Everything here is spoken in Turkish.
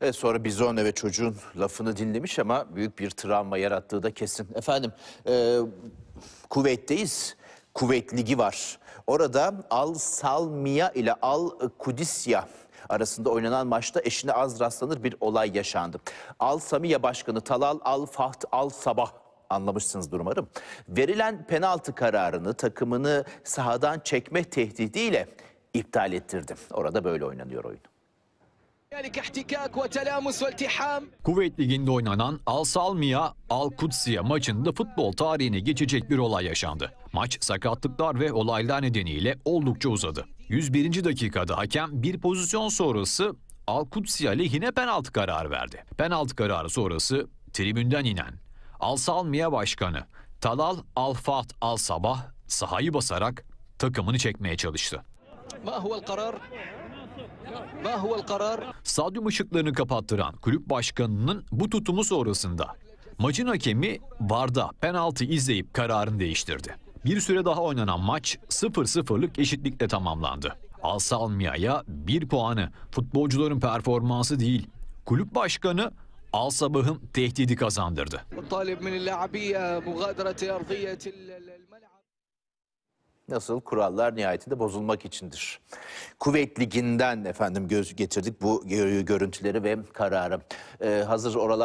Evet, sonra Bizone ve çocuğun lafını dinlemiş ama büyük bir travma yarattığı da kesin. Efendim e, Kuveyt'teyiz. Kuveyt Ligi var. Orada Al Salmiya ile Al Kudisya arasında oynanan maçta eşine az rastlanır bir olay yaşandı. Al Samiya Başkanı Talal Al Faht Al Sabah anlamışsınız umarım. Verilen penaltı kararını takımını sahadan çekme tehdidiyle iptal ettirdi. Orada böyle oynanıyor oyun. Kuveyt Ligi'nde oynanan Al Salmiya Al Kutsiya maçında futbol tarihine geçecek bir olay yaşandı. Maç sakatlıklar ve olaylar nedeniyle oldukça uzadı. 101. dakikada hakem bir pozisyon sonrası Al Kutsiye lehine penaltı kararı verdi. Penaltı kararı sonrası tribünden inen Al Salmiya Başkanı Talal Al Fat Al Sabah sahayı basarak takımını çekmeye çalıştı. Ma huvel karar? Stadyum ışıklarını kapattıran kulüp başkanının bu tutumu sonrasında maçın hakemi VAR'da penaltı izleyip kararını değiştirdi. Bir süre daha oynanan maç 0-0'lık eşitlikle tamamlandı. Alsalmia'ya bir puanı futbolcuların performansı değil, kulüp başkanı Al Sabah'ın tehdidi kazandırdı. Nasıl kurallar nihayetinde bozulmak içindir. Kuvvet Ligi'nden efendim göz getirdik bu görüntüleri ve kararı. Ee, hazır oralar